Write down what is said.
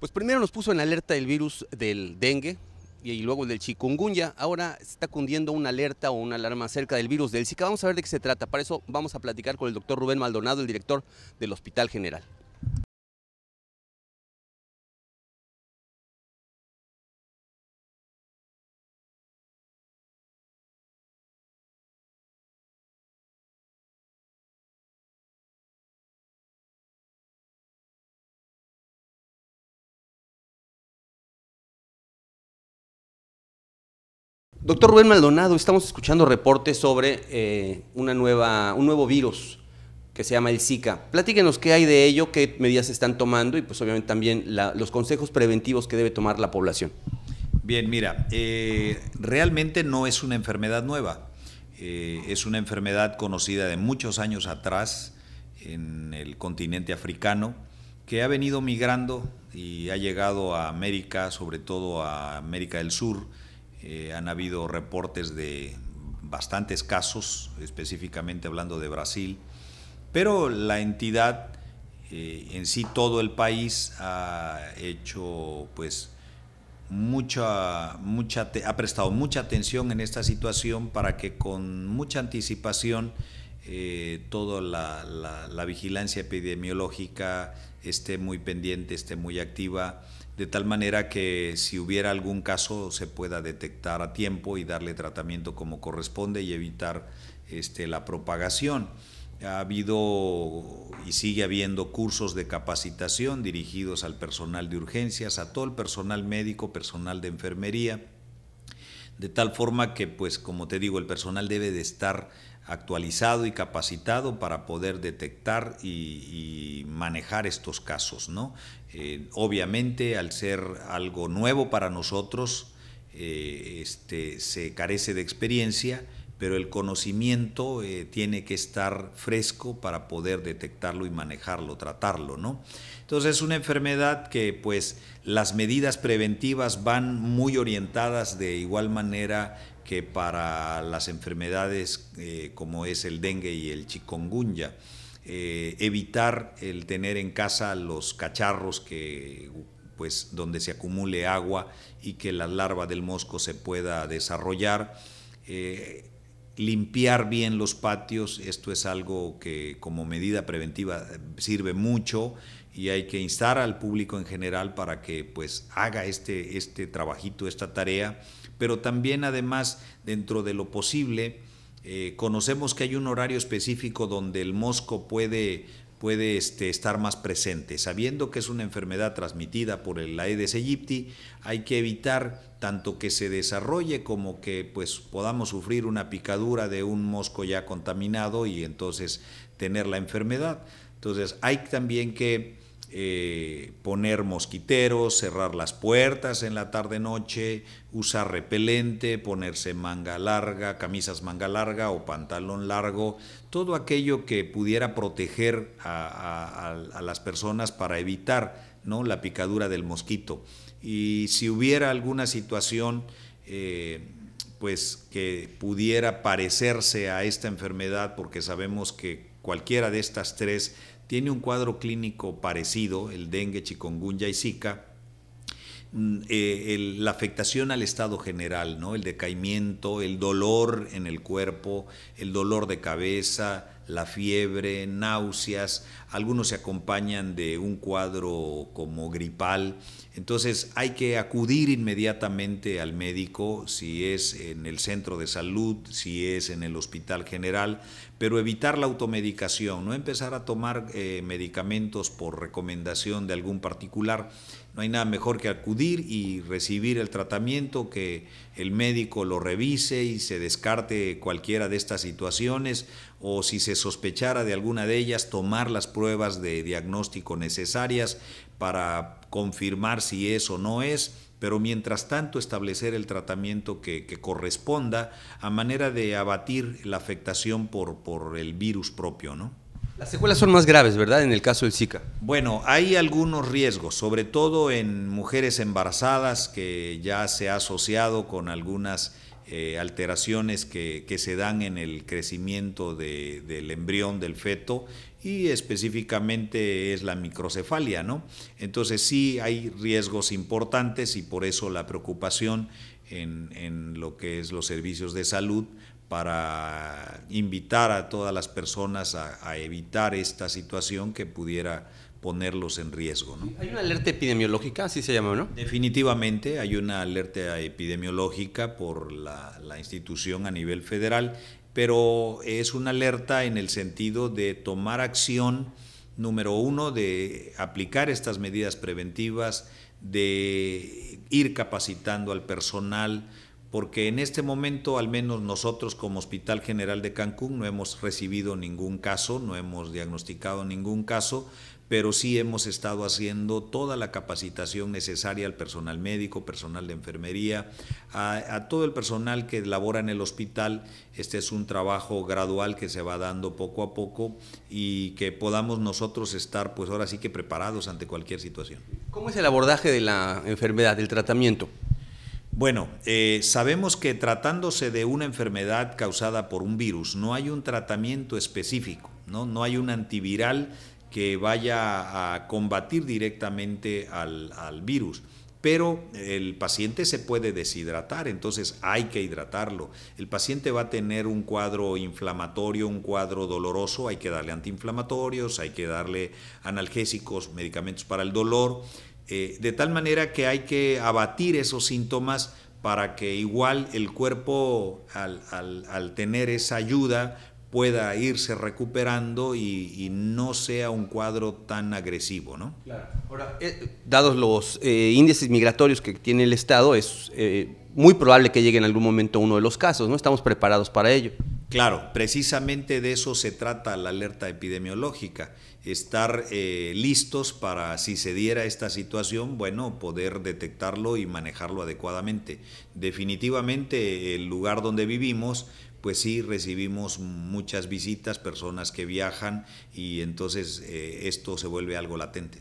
Pues primero nos puso en alerta el virus del dengue y luego el del chikungunya. Ahora está cundiendo una alerta o una alarma acerca del virus del Zika. Vamos a ver de qué se trata. Para eso vamos a platicar con el doctor Rubén Maldonado, el director del Hospital General. Doctor Rubén Maldonado, estamos escuchando reportes sobre eh, una nueva, un nuevo virus que se llama el Zika. Platíquenos qué hay de ello, qué medidas se están tomando y pues obviamente también los consejos preventivos que debe tomar la población. Bien, mira, eh, realmente no es una enfermedad nueva, eh, es una enfermedad conocida de muchos años atrás en el continente africano que ha venido migrando y ha llegado a América, sobre todo a América del Sur, eh, han habido reportes de bastantes casos, específicamente hablando de Brasil, pero la entidad eh, en sí, todo el país ha hecho, pues, mucha, mucha, ha prestado mucha atención en esta situación para que con mucha anticipación eh, toda la vigilancia epidemiológica esté muy pendiente, esté muy activa de tal manera que si hubiera algún caso se pueda detectar a tiempo y darle tratamiento como corresponde y evitar este, la propagación. Ha habido y sigue habiendo cursos de capacitación dirigidos al personal de urgencias, a todo el personal médico, personal de enfermería, de tal forma que, pues, como te digo, el personal debe de estar actualizado y capacitado para poder detectar y, manejar estos casos. ¿no? Eh, obviamente, al ser algo nuevo para nosotros, eh, este, se carece de experiencia, pero el conocimiento eh, tiene que estar fresco para poder detectarlo y manejarlo, tratarlo, ¿no? Entonces es una enfermedad que pues las medidas preventivas van muy orientadas de igual manera que para las enfermedades eh, como es el dengue y el chikungunya. Eh, evitar el tener en casa los cacharros que pues, donde se acumule agua y que la larva del mosco se pueda desarrollar. Eh, limpiar bien los patios, esto es algo que como medida preventiva sirve mucho y hay que instar al público en general para que pues haga este, este trabajito, esta tarea pero también además dentro de lo posible, eh, conocemos que hay un horario específico donde el mosco puede, puede este, estar más presente. Sabiendo que es una enfermedad transmitida por el Aedes aegypti, hay que evitar tanto que se desarrolle como que pues, podamos sufrir una picadura de un mosco ya contaminado y entonces tener la enfermedad. Entonces hay también que eh, poner mosquiteros, cerrar las puertas en la tarde-noche, usar repelente, ponerse manga larga, camisas manga larga o pantalón largo, todo aquello que pudiera proteger a, las personas para evitar ¿no? la picadura del mosquito. Y si hubiera alguna situación eh, pues que pudiera parecerse a esta enfermedad, porque sabemos que cualquiera de estas tres tiene un cuadro clínico parecido, el dengue, chikungunya y zika, Mm, eh, la afectación al estado general, ¿no? el decaimiento, el dolor en el cuerpo, el dolor de cabeza, la fiebre, náuseas, algunos se acompañan de un cuadro como gripal, entonces hay que acudir inmediatamente al médico si es en el centro de salud, si es en el hospital general, pero evitar la automedicación, no empezar a tomar eh, medicamentos por recomendación de algún particular. No hay nada mejor que acudir y recibir el tratamiento, que el médico lo revise y se descarte cualquiera de estas situaciones o si se sospechara de alguna de ellas, tomar las pruebas de diagnóstico necesarias para confirmar si es o no es pero mientras tanto establecer el tratamiento que, corresponda a manera de abatir la afectación por, por el virus propio, ¿no? Las secuelas son más graves, ¿verdad? En el caso del Zika. Bueno, hay algunos riesgos, sobre todo en mujeres embarazadas que ya se ha asociado con algunas eh, alteraciones que, se dan en el crecimiento del embrión, del feto, y específicamente es la microcefalia, ¿no? Entonces sí hay riesgos importantes y por eso la preocupación en, en lo que es los servicios de salud para invitar a todas las personas a, evitar esta situación que pudiera ponerlos en riesgo. ¿Hay una alerta epidemiológica, así se llama, no? Definitivamente hay una alerta epidemiológica por la, institución a nivel federal, pero es una alerta en el sentido de tomar acción, número uno, de aplicar estas medidas preventivas, de ir capacitando al personal, porque en este momento al menos nosotros como Hospital General de Cancún no hemos recibido ningún caso, no hemos diagnosticado ningún caso, pero sí hemos estado haciendo toda la capacitación necesaria al personal médico, personal de enfermería, a, todo el personal que labora en el hospital. Este es un trabajo gradual que se va dando poco a poco y que podamos nosotros estar, pues ahora sí que preparados ante cualquier situación. ¿Cómo es el abordaje de la enfermedad, del tratamiento? Bueno, eh, sabemos que tratándose de una enfermedad causada por un virus, no hay un tratamiento específico, no, no hay un antiviral que vaya a combatir directamente al, al virus pero el paciente se puede deshidratar, entonces hay que hidratarlo. El paciente va a tener un cuadro inflamatorio, un cuadro doloroso, hay que darle antiinflamatorios, hay que darle analgésicos, medicamentos para el dolor eh, de tal manera que hay que abatir esos síntomas para que igual el cuerpo al, al, tener esa ayuda pueda irse recuperando y, no sea un cuadro tan agresivo, ¿no? Claro. Ahora, eh, dados los eh, índices migratorios que tiene el Estado, es muy probable que llegue en algún momento uno de los casos, ¿no? Estamos preparados para ello. Claro, precisamente de eso se trata la alerta epidemiológica, estar eh, listos para si se diera esta situación, bueno, poder detectarlo y manejarlo adecuadamente. Definitivamente el lugar donde vivimos, pues sí recibimos muchas visitas, personas que viajan y entonces eh, esto se vuelve algo latente.